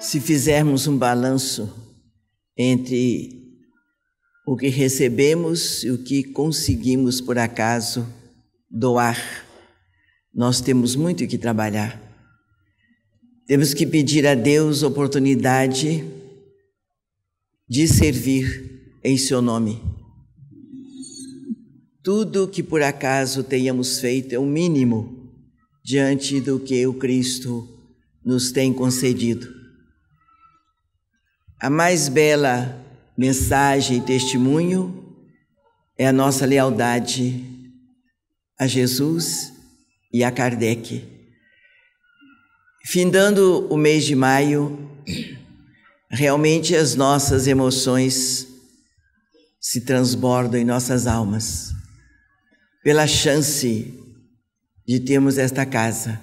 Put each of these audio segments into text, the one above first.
se fizermos um balanço entre o que recebemos e o que conseguimos por acaso doar, nós temos muito que trabalhar. Temos que pedir a Deus oportunidade de servir em seu nome. Tudo que por acaso tenhamos feito é o mínimo diante do que o Cristo nos tem concedido. A mais bela mensagem e testemunho é a nossa lealdade a Jesus e a Kardec. Findando o mês de maio, realmente as nossas emoções se transbordam em nossas almas pela chance de termos esta casa,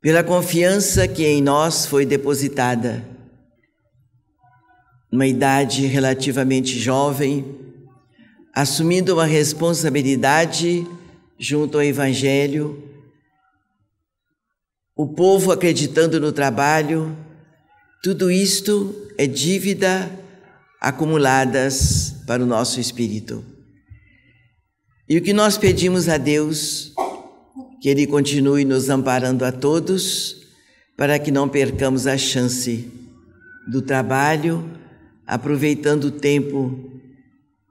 pela confiança que em nós foi depositada numa idade relativamente jovem, assumindo uma responsabilidade junto ao Evangelho, o povo acreditando no trabalho, tudo isto é dívida acumuladas para o nosso espírito. E o que nós pedimos a Deus, que Ele continue nos amparando a todos, para que não percamos a chance do trabalho aproveitando o tempo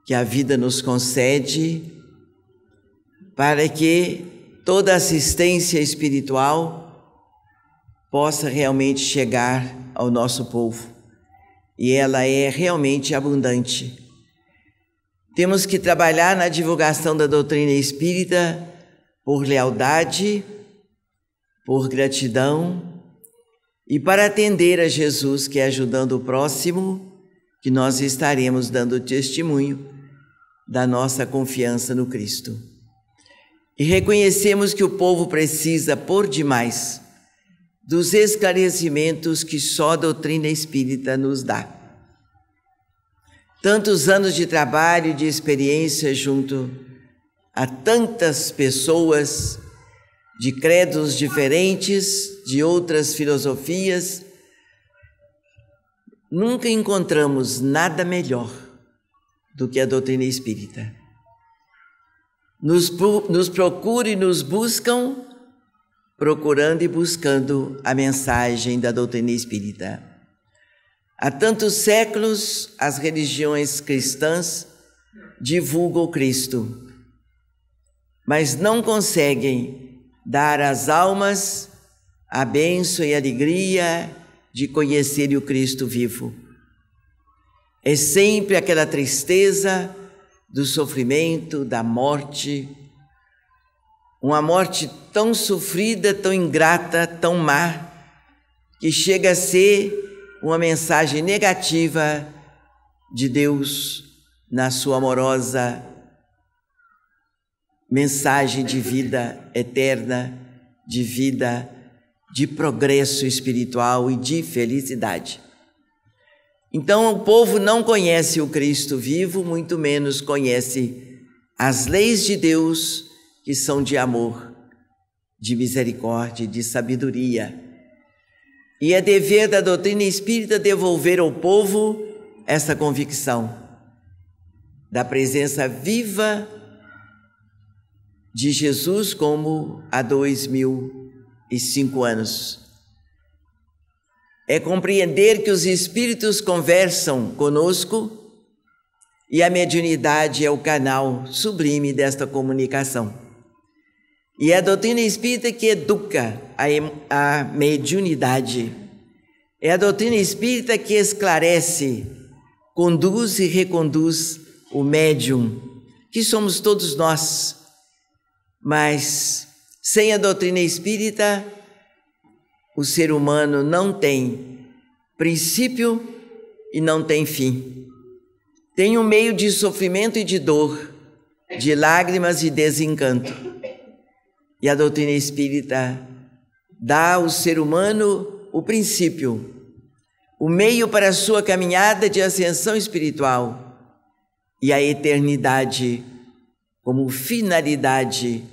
que a vida nos concede, para que toda assistência espiritual possa realmente chegar ao nosso povo. E ela é realmente abundante. Temos que trabalhar na divulgação da doutrina espírita por lealdade, por gratidão e para atender a Jesus que é ajudando o próximo que nós estaremos dando testemunho da nossa confiança no Cristo. E reconhecemos que o povo precisa, por demais, dos esclarecimentos que só a doutrina espírita nos dá. Tantos anos de trabalho e de experiência junto a tantas pessoas de credos diferentes, de outras filosofias, Nunca encontramos nada melhor do que a doutrina espírita. Nos, nos e nos buscam, procurando e buscando a mensagem da doutrina espírita. Há tantos séculos, as religiões cristãs divulgam o Cristo, mas não conseguem dar às almas a bênção e a alegria de conhecer o Cristo vivo. É sempre aquela tristeza do sofrimento, da morte, uma morte tão sofrida, tão ingrata, tão má, que chega a ser uma mensagem negativa de Deus na sua amorosa mensagem de vida eterna, de vida de progresso espiritual e de felicidade. Então o povo não conhece o Cristo vivo, muito menos conhece as leis de Deus, que são de amor, de misericórdia, de sabedoria. E é dever da doutrina espírita devolver ao povo essa convicção da presença viva de Jesus como há dois mil e cinco anos. É compreender que os espíritos conversam conosco e a mediunidade é o canal sublime desta comunicação. E é a doutrina espírita que educa a, a mediunidade. É a doutrina espírita que esclarece, conduz e reconduz o médium, que somos todos nós. Mas sem a doutrina espírita, o ser humano não tem princípio e não tem fim. Tem um meio de sofrimento e de dor, de lágrimas e desencanto. E a doutrina espírita dá ao ser humano o princípio, o meio para a sua caminhada de ascensão espiritual e a eternidade como finalidade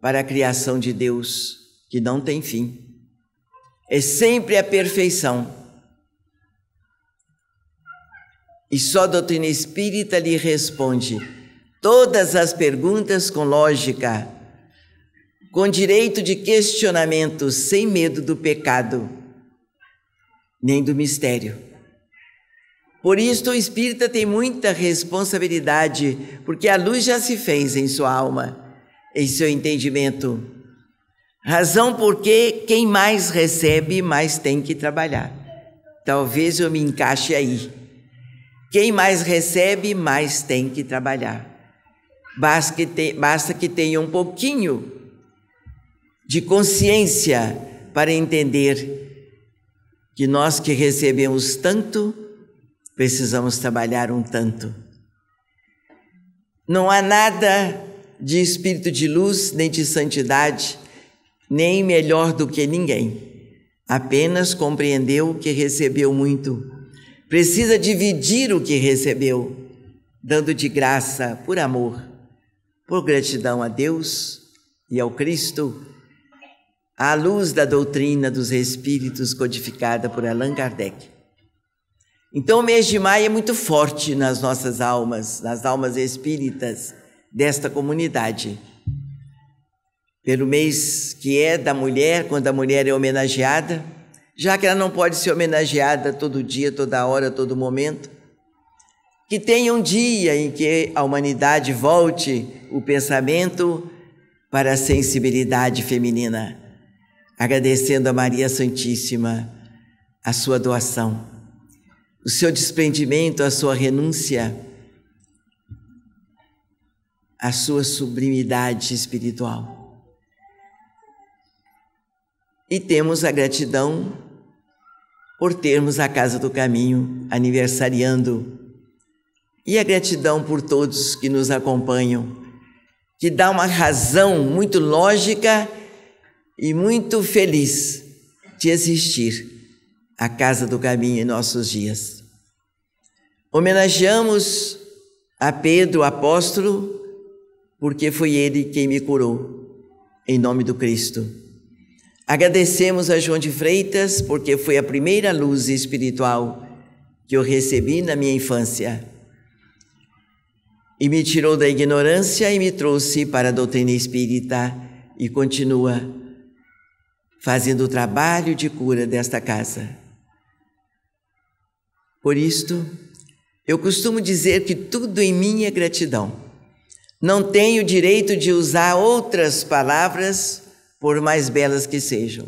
para a criação de Deus que não tem fim. É sempre a perfeição. E só a doutrina espírita lhe responde todas as perguntas com lógica, com direito de questionamento, sem medo do pecado, nem do mistério. Por isso, o espírita tem muita responsabilidade, porque a luz já se fez em sua alma em seu entendimento. Razão porque quem mais recebe, mais tem que trabalhar. Talvez eu me encaixe aí. Quem mais recebe, mais tem que trabalhar. Basta que, te, basta que tenha um pouquinho de consciência para entender que nós que recebemos tanto, precisamos trabalhar um tanto. Não há nada de espírito de luz, nem de santidade, nem melhor do que ninguém. Apenas compreendeu que recebeu muito. Precisa dividir o que recebeu, dando de graça, por amor, por gratidão a Deus e ao Cristo, à luz da doutrina dos Espíritos codificada por Allan Kardec. Então, o mês de maio é muito forte nas nossas almas, nas almas espíritas desta comunidade. Pelo mês que é da mulher, quando a mulher é homenageada, já que ela não pode ser homenageada todo dia, toda hora, todo momento, que tenha um dia em que a humanidade volte o pensamento para a sensibilidade feminina, agradecendo a Maria Santíssima a sua doação, o seu desprendimento, a sua renúncia a sua sublimidade espiritual. E temos a gratidão por termos a Casa do Caminho aniversariando e a gratidão por todos que nos acompanham, que dá uma razão muito lógica e muito feliz de existir a Casa do Caminho em nossos dias. Homenageamos a Pedro, apóstolo, porque foi ele quem me curou. Em nome do Cristo. Agradecemos a João de Freitas, porque foi a primeira luz espiritual que eu recebi na minha infância. E me tirou da ignorância e me trouxe para a doutrina espírita e continua fazendo o trabalho de cura desta casa. Por isto, eu costumo dizer que tudo em mim é gratidão não tem o direito de usar outras palavras, por mais belas que sejam,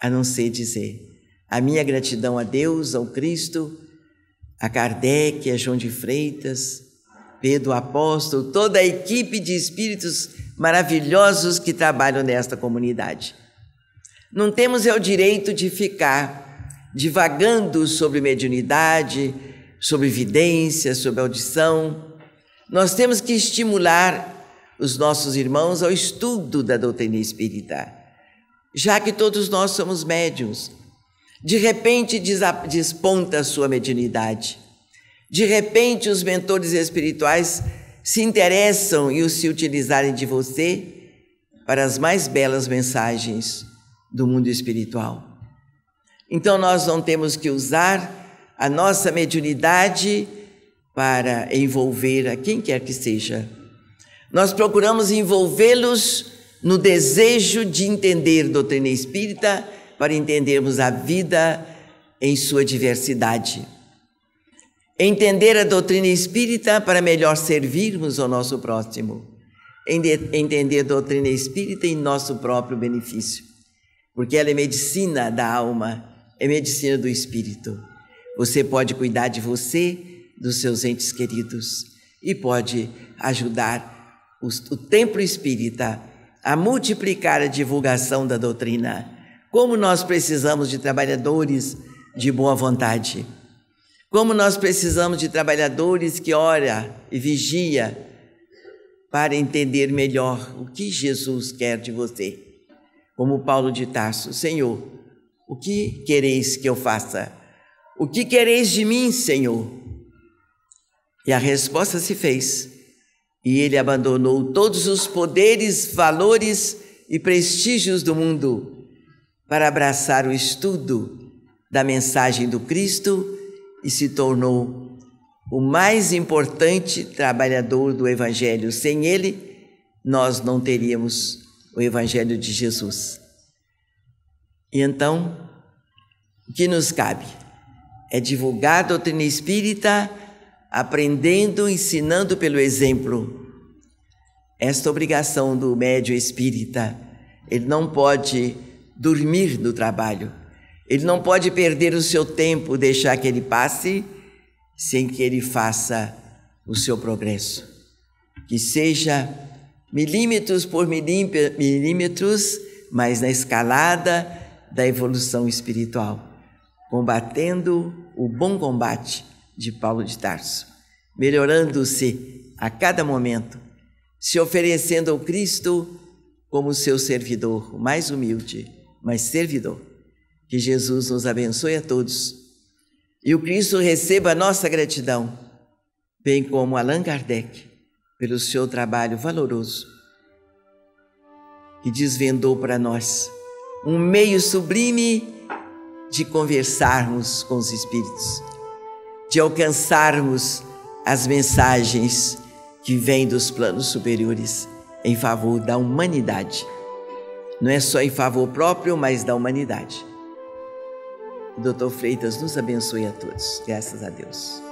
a não ser dizer a minha gratidão a Deus, ao Cristo, a Kardec, a João de Freitas, Pedro Apóstolo, toda a equipe de espíritos maravilhosos que trabalham nesta comunidade. Não temos é o direito de ficar divagando sobre mediunidade, sobre evidência, sobre audição, nós temos que estimular os nossos irmãos ao estudo da doutrina espírita, já que todos nós somos médiums. De repente desponta a sua mediunidade. De repente os mentores espirituais se interessam e se utilizarem de você para as mais belas mensagens do mundo espiritual. Então nós não temos que usar a nossa mediunidade para envolver a quem quer que seja. Nós procuramos envolvê-los no desejo de entender doutrina espírita para entendermos a vida em sua diversidade. Entender a doutrina espírita para melhor servirmos ao nosso próximo. Entender a doutrina espírita em nosso próprio benefício, porque ela é medicina da alma, é medicina do espírito. Você pode cuidar de você dos seus entes queridos e pode ajudar o templo espírita a multiplicar a divulgação da doutrina. Como nós precisamos de trabalhadores de boa vontade. Como nós precisamos de trabalhadores que ora e vigia para entender melhor o que Jesus quer de você. Como Paulo de Tarso, Senhor, o que quereis que eu faça? O que quereis de mim, Senhor? E a resposta se fez. E ele abandonou todos os poderes, valores e prestígios do mundo para abraçar o estudo da mensagem do Cristo e se tornou o mais importante trabalhador do Evangelho. Sem ele, nós não teríamos o Evangelho de Jesus. E então, o que nos cabe? É divulgar a doutrina espírita aprendendo, ensinando pelo exemplo. Esta obrigação do médio espírita, ele não pode dormir do trabalho. Ele não pode perder o seu tempo, deixar que ele passe sem que ele faça o seu progresso. Que seja milímetros por milímetros, mas na escalada da evolução espiritual, combatendo o bom combate de Paulo de Tarso, melhorando-se a cada momento, se oferecendo ao Cristo como seu servidor, mais humilde, mas servidor. Que Jesus nos abençoe a todos e o Cristo receba a nossa gratidão, bem como Allan Kardec, pelo seu trabalho valoroso que desvendou para nós um meio sublime de conversarmos com os Espíritos de alcançarmos as mensagens que vêm dos planos superiores em favor da humanidade. Não é só em favor próprio, mas da humanidade. Doutor Freitas nos abençoe a todos. Graças a Deus.